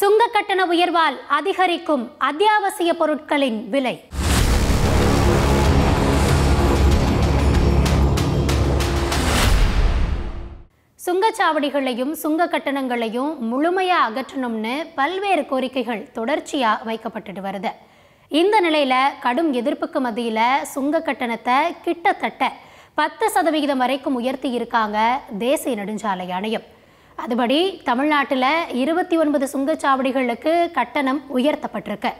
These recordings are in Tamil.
சுங்க கட்டண உயர்வால் அதிகரிக்கும் அத்தியாவசிய பொருட்களின் விலை சுங்கச்சாவடிகளையும் சுங்க கட்டணங்களையும் முழுமையாக அகற்றணும்னு பல்வேறு கோரிக்கைகள் தொடர்ச்சியாக வைக்கப்பட்டு வருது இந்த நிலையில் கடும் எதிர்ப்புக்கு மத்தியில் சுங்க கட்டணத்தை கிட்டத்தட்ட பத்து சதவிகிதம் வரைக்கும் உயர்த்தி இருக்காங்க தேசிய நெடுஞ்சாலை ஆணையம் அதுபடி தமிழ்நாட்டில் இருபத்தி ஒன்பது சுங்கச்சாவடிகளுக்கு கட்டணம் உயர்த்தப்பட்டிருக்கு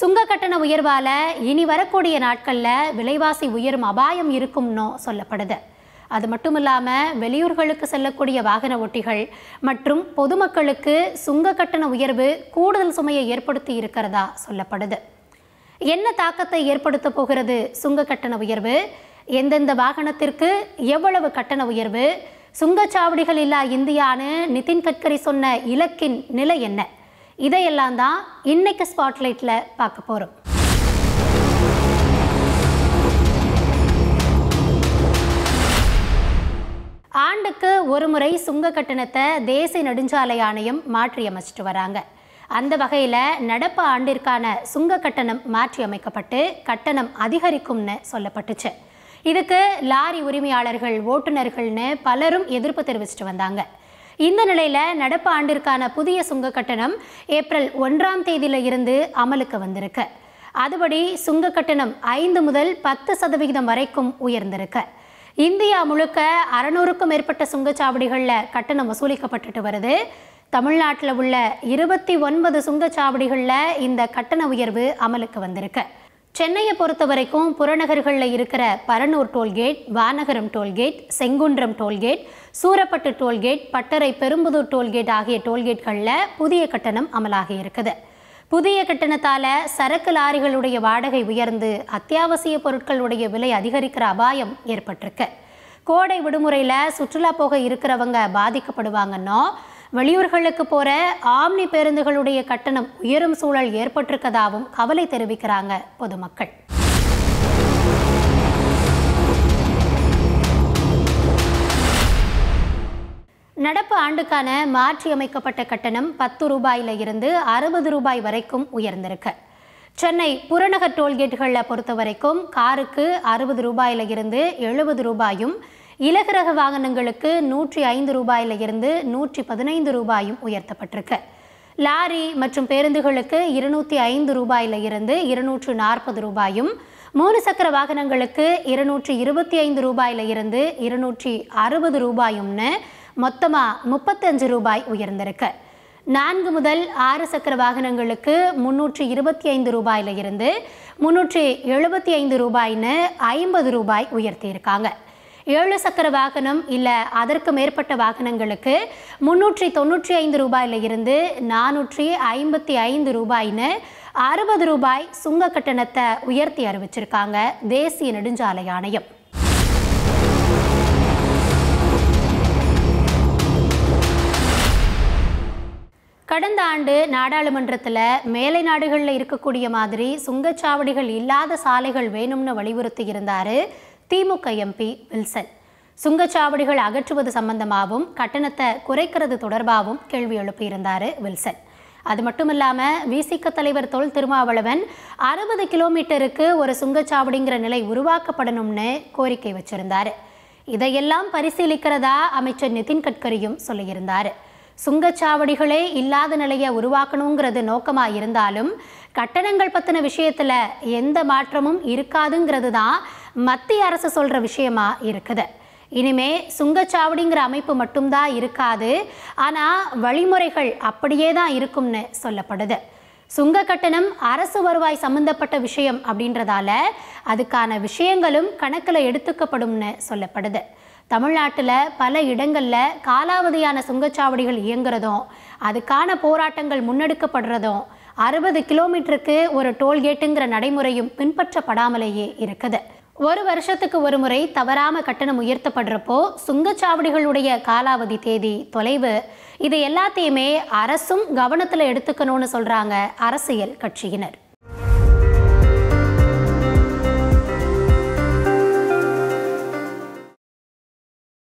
சுங்க கட்டண உயர்வால் இனி வரக்கூடிய நாட்களில் விலைவாசி உயரும் அபாயம் இருக்கும்னு சொல்லப்படுது அது மட்டும் இல்லாமல் வெளியூர்களுக்கு செல்லக்கூடிய வாகன ஓட்டிகள் மற்றும் பொதுமக்களுக்கு சுங்க கட்டண உயர்வு கூடுதல் சுமையை ஏற்படுத்தி இருக்கிறதா சொல்லப்படுது என்ன தாக்கத்தை ஏற்படுத்த போகிறது சுங்க கட்டண உயர்வு எந்தெந்த வாகனத்திற்கு எவ்வளவு கட்டண உயர்வு சுங்கச்சாவடிகள் இல்லா இந்தியான்னு நிதின் கட்கரி சொன்ன இலக்கின் நிலை என்ன இதையெல்லாம் தான் இன்னைக்கு ஸ்பாட்லைட்டில் பார்க்க போகிறோம் ஆண்டுக்கு ஒரு முறை சுங்க கட்டணத்தை தேசிய நெடுஞ்சாலை ஆணையம் மாற்றியமைச்சிட்டு வராங்க அந்த வகையில் நடப்பு ஆண்டிற்கான சுங்க கட்டணம் மாற்றியமைக்கப்பட்டு கட்டணம் அதிகரிக்கும்னு சொல்லப்பட்டுச்சு இதுக்கு லாரி உரிமையாளர்கள் ஓட்டுநர்கள்னு பலரும் எதிர்ப்பு தெரிவிச்சிட்டு வந்தாங்க இந்த நிலையில் நடப்பு ஆண்டிற்கான புதிய சுங்க கட்டணம் ஏப்ரல் ஒன்றாம் தேதியில இருந்து அமலுக்கு வந்திருக்கு அதுபடி சுங்க கட்டணம் ஐந்து முதல் பத்து சதவிகிதம் வரைக்கும் உயர்ந்திருக்கு இந்தியா முழுக்க அறநூறுக்கும் மேற்பட்ட சுங்கச்சாவடிகளில் கட்டணம் வசூலிக்கப்பட்டுட்டு வருது தமிழ்நாட்டில் உள்ள இருபத்தி ஒன்பது சுங்கச்சாவடிகளில் இந்த கட்டண உயர்வு அமலுக்கு வந்திருக்கு சென்னையை பொறுத்த வரைக்கும் புறநகர்களில் இருக்கிற Paranur tollgate Vanagaram tollgate Sengunram tollgate Surapattu tollgate Pattarai Perumbudur tollgate ஆகிய டோல்கேட்களில் புதிய கட்டணம் அமலாகி இருக்குது புதிய கட்டணத்தால் சரக்கு லாரிகளுடைய வாடகை உயர்ந்து அத்தியாவசிய பொருட்களுடைய விலை அதிகரிக்கிற அபாயம் ஏற்பட்டிருக்கு கோடை விடுமுறையில் சுற்றுலா போக இருக்கிறவங்க பாதிக்கப்படுவாங்கன்னா வெளியூர்களுக்கு போகிற ஆம்னி பேருந்துகளுடைய கட்டணம் உயரும் சூழல் ஏற்பட்டிருக்கதாகவும் கவலை தெரிவிக்கிறாங்க பொதுமக்கள் நடப்பு ஆண்டுக்கான மாற்றியமைக்கப்பட்ட கட்டணம் பத்து ரூபாயில இருந்து அறுபது ரூபாய் வரைக்கும் உயர்ந்திருக்கு சென்னை புறநகர் டோல்கேட்டுகளில் பொறுத்த வரைக்கும் காருக்கு அறுபது ரூபாயில இருந்து எழுபது ரூபாயும் இலகுரக வாகனங்களுக்கு நூற்றி ஐந்து ரூபாயில இருந்து நூற்றி பதினைந்து ரூபாயும் உயர்த்தப்பட்டிருக்கு லாரி மற்றும் பேருந்துகளுக்கு இருநூற்றி ஐந்து ரூபாயில இருந்து இருநூற்று நாற்பது ரூபாயும் மூணு சக்கர வாகனங்களுக்கு இருநூற்றி இருபத்தி ஐந்து ரூபாயில இருந்து இருநூற்றி அறுபது ரூபாயும்னு மொத்தமாக முப்பத்தஞ்சு ரூபாய் உயர்ந்திருக்கு நான்கு முதல் ஆறு சக்கர வாகனங்களுக்கு முன்னூற்றி இருபத்தி ஐந்து ரூபாயில இருந்து முன்னூற்றி எழுபத்தி ஐந்து ரூபாய்னு ஐம்பது ரூபாய் உயர்த்தியிருக்காங்க ஏழு சக்கர வாகனம் இல்லை அதற்கு மேற்பட்ட வாகனங்களுக்கு முன்னூற்றி தொண்ணூற்றி ஐந்து ரூபாயில் இருந்து நானூற்றி ஐம்பத்தி ஐந்து ரூபாய்னு அறுபது ரூபாய் சுங்க கட்டணத்தை உயர்த்தி அறிவிச்சிருக்காங்க தேசிய நெடுஞ்சாலை ஆணையம் கடந்த ஆண்டு நாடாளுமன்றத்தில் மேலை நாடுகளில் இருக்கக்கூடிய மாதிரி சுங்கச்சாவடிகள் இல்லாத சாலைகள் வேணும்னு வலியுறுத்தி இருந்தார் திமுக எம்பி வில்சன் சுங்கச்சாவடிகள் அகற்றுவது சம்பந்தமாகவும் கட்டணத்தை குறைக்கிறது தொடர்பாகவும் கேள்வி எழுப்பியிருந்தார் வில்சன் அது மட்டும் இல்லாமல் விசிக தலைவர் தொல் திருமாவளவன் அறுபது கிலோமீட்டருக்கு ஒரு சுங்கச்சாவடிங்கிற நிலை உருவாக்கப்படணும்னு கோரிக்கை வச்சிருந்தார் இதையெல்லாம் பரிசீலிக்கிறதா அமைச்சர் நிதின் கட்கரியும் சொல்லியிருந்தார் சுங்கச்சாவடிகளே இல்லாத நிலையை உருவாக்கணுங்கிறது நோக்கமாக இருந்தாலும் கட்டணங்கள் பற்றின விஷயத்தில் எந்த மாற்றமும் இருக்காதுங்கிறது தான் மத்திய அரசு சொல்கிற விஷயமா இருக்குது இனிமே சுங்கச்சாவடிங்கிற அமைப்பு மட்டும்தான் இருக்காது ஆனால் வழிமுறைகள் அப்படியே தான் இருக்கும்னு சொல்லப்படுது சுங்க கட்டணம் அரசு வருவாய் சம்பந்தப்பட்ட விஷயம் அப்படின்றதால அதுக்கான விஷயங்களும் கணக்கில் எடுத்துக்கப்படும்னு சொல்லப்படுது தமிழ்நாட்டில் பல இடங்களில் காலாவதியான சுங்கச்சாவடிகள் இயங்குறதும் அதுக்கான போராட்டங்கள் முன்னெடுக்கப்படுறதும் அறுபது கிலோமீட்டருக்கு ஒரு டோல்கேட்டுங்கிற நடைமுறையும் பின்பற்றப்படாமலேயே இருக்குது ஒரு வருஷத்துக்கு ஒரு முறை தவறாம கட்டணம் உயர்த்தப்படுறப்போ சுங்கச்சாவடிகளுடைய காலாவதி தேதி தொலைவு இது எல்லாத்தையுமே அரசும் கவனத்தில் எடுத்துக்கணும்னு சொல்றாங்க அரசியல் கட்சியினர்